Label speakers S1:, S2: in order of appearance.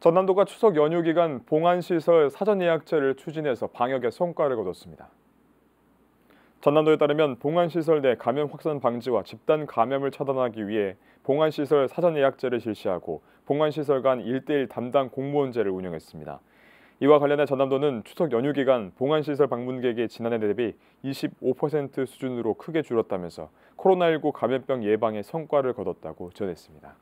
S1: 전남도가 추석 연휴 기간 봉안시설 사전 예약제를 추진해서 방역에 성과를 거뒀습니다. 전남도에 따르면 봉안시설 내 감염 확산 방지와 집단 감염을 차단하기 위해 봉안시설 사전 예약제를 실시하고 봉안시설 간 1대1 담당 공무원제를 운영했습니다. 이와 관련해 전남도는 추석 연휴 기간 봉안시설 방문객이 지난해 대비 25% 수준으로 크게 줄었다면서 코로나19 감염병 예방에 성과를 거뒀다고 전했습니다.